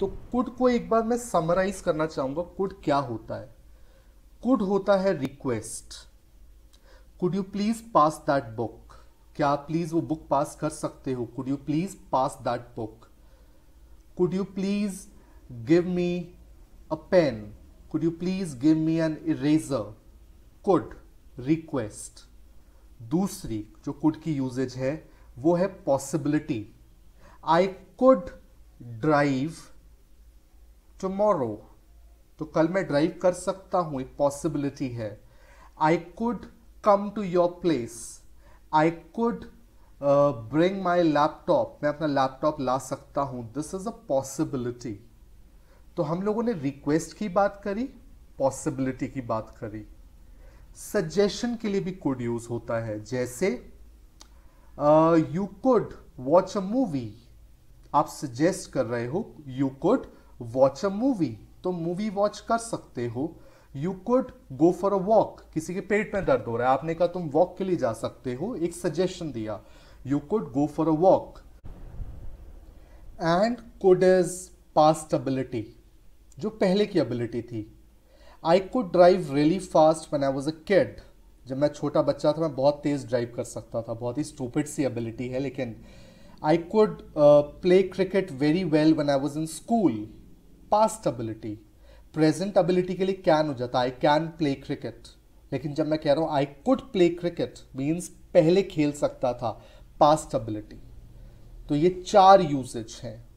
तो कुड को एक बार मैं समराइज करना चाहूंगा कुड क्या होता है कुड होता है request could you please pass that book क्या आप प्लीज वो बुक पास कर सकते हो could you please pass that book could you please give me a pen could you please give me an eraser could request दूसरी जो could की uses है वो है possibility I could drive tomorrow तो कल मैं ड्राइव कर सकता हूँ एक पॉसिबिलिटी है I could come to your place I could bring my laptop मैं अपना लैपटॉप ला सकता हूँ दिस इज अ पॉसिबिलिटी तो हम लोगों ने रिक्वेस्ट की बात करी पॉसिबिलिटी की बात करी सजेशन के लिए भी कुड यूज होता है जैसे you could watch a movie आप सजेस्ट कर रहे हो you could watch a movie तो मूवी वॉच कर सकते हो you could go for a walk किसी के पेट में दर्द हो रहा है आपने कहा तुम वॉक के लिए जा सकते हो एक सजेशन दिया you could go for a walk and could is past ability जो पहले की एबिलिटी थी I could drive really fast when I was a kid जब मैं छोटा बच्चा था मैं बहुत तेज़ ड्राइव कर सकता था बहुत ही स्टूपिड सी एबिलिटी है लेकिन I could play cricket very well when I was in school past ability present ability के लिए कैन हो जाता है आई कैन प्ले क्रिकेट लेकिन जब मैं कह रहा हूं I could play cricket means पहले खेल सकता था पास्ट एबिलिटी तो ये चार यूजेज हैं